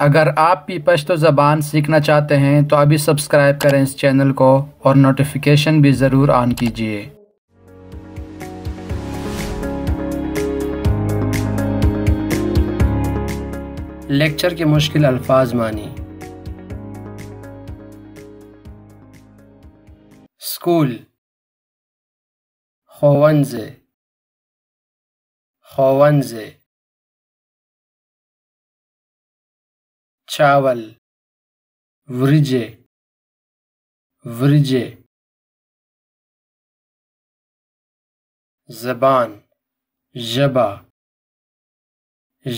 अगर आप भी पश्तो ज़बान सीखना चाहते हैं तो अभी सब्सक्राइब करें इस चैनल को और नोटिफिकेशन भी ज़रूर ऑन कीजिए लेक्चर के मुश्किल अल्फाज मानी स्कूल होवनजे होवनजे चावल व्रिजे व्रिजे जबान जबा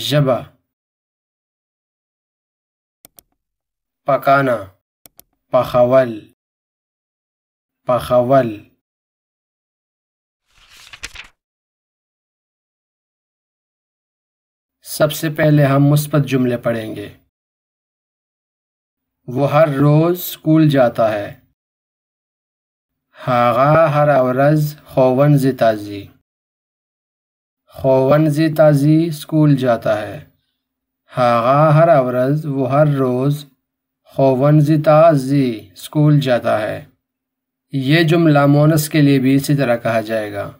जबा पकाना पखवल पखवल सबसे पहले हम मुस्बत जुमले पढ़ेंगे वो हर रोज़ स्कूल जाता है हागा हर अवरज़ खोवन ज़ी ताज़ी खोवन ज़ी ताज़ी स्कूल जाता है हागा हर अवरज़ वो हर रोज़ खोवन ज़ी ताज़ी स्कूल जाता है ये जुमला मोनस के लिए भी इसी तरह कहा जाएगा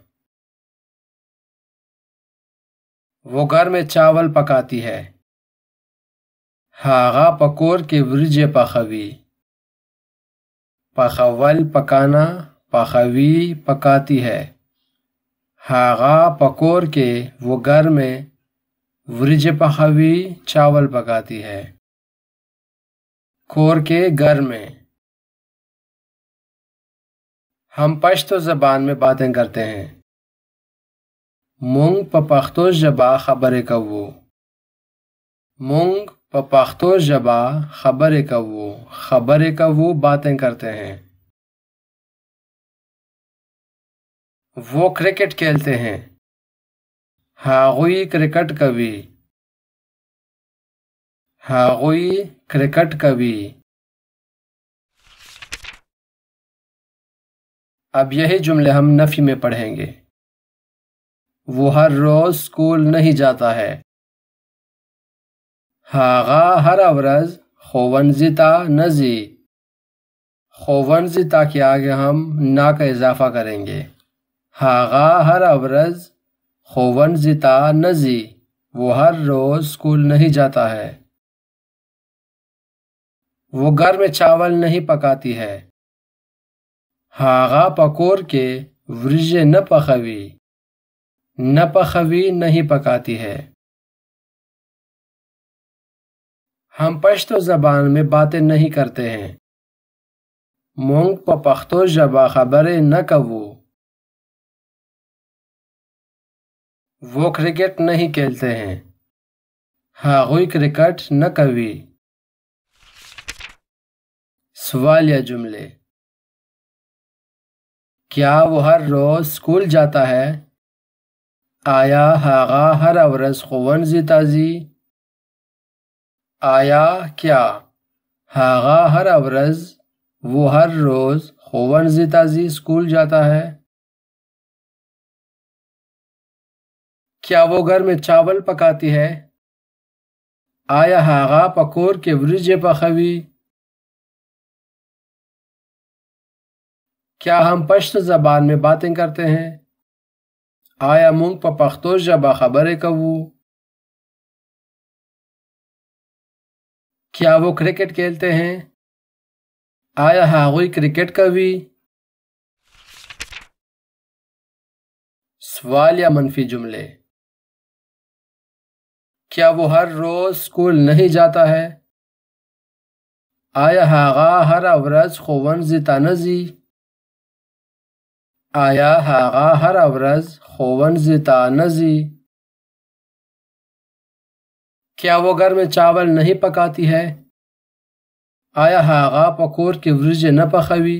वो घर में चावल पकाती है هغه पकोर के व्रज पखवी पखवल पकाना पखवी पकाती है هغه पकोर के کې वो घर में व्रज पखवी चावल पकाती है खोर के घर में हम पश्तो जबान में बातें करते हैं मुंग पख्तो जबा खबर कबू मुंग په پښتو ژبه خبرې کوو خبرې کوو बातें करते हैं वो क्रिकेट खेलते हैं هغوی کرکټ کوي هغوی کرکټ کوي अब यही जुमले हम नफी में पढ़ेंगे वो हर रोज स्कूल नहीं जाता है هغه हर अवरज خوونځي ته نه ځي خوونځي के आगे हम ना का इजाफा करेंगे हागा हर अवरज खोवनजी ता नजी वो हर रोज स्कूल नहीं जाता है वो घर में चावल नहीं पकाती है हागा पकोर के वृज न पखवी न पखवी नहीं पकाती है हम पश्तो ज़बान में बातें नहीं करते हैं मोंग प पख्तो जबा खबरें न कवो वो क्रिकेट नहीं खेलते हैं हागुई क्रिकेट न कवी सवाल या जुमले क्या वो हर रोज स्कूल जाता है आया हागा हर अवरस खुवन जी ताजी आया क्या हागा हर अवरज वो हर रोज होवन जिताजी स्कूल जाता है क्या वो घर में चावल पकाती है आया हागा पकोर के वृज पखवी क्या हम पश्त जबान में बातें करते हैं आया मुंग पख्तोश जबा खबर कबू क्या वो क्रिकेट खेलते हैं आया हा कोई क्रिकेट कवि सवाल या मनफी जुमले क्या वो हर रोज स्कूल नहीं जाता है आया हागा हर अवरज खोवन जी तानजी आया हागा हर अवरज खोवन जी तानजी क्या वो घर में चावल नहीं पकाती है आया हागा पकोर के वृज न पखवी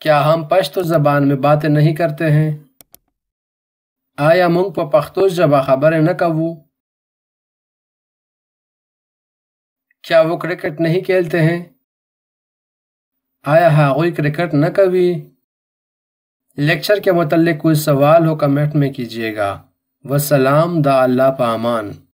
क्या हम पश्तो जबान में बातें नहीं करते हैं आया मुंग पर पख्तो जबा खबरें न कबू क्या वो क्रिकेट नहीं खेलते हैं आया हाँ कोई क्रिकेट न कभी लेक्चर के मतलब कोई सवाल हो कमेंट में कीजिएगा वसलाम द अल्लाह पामान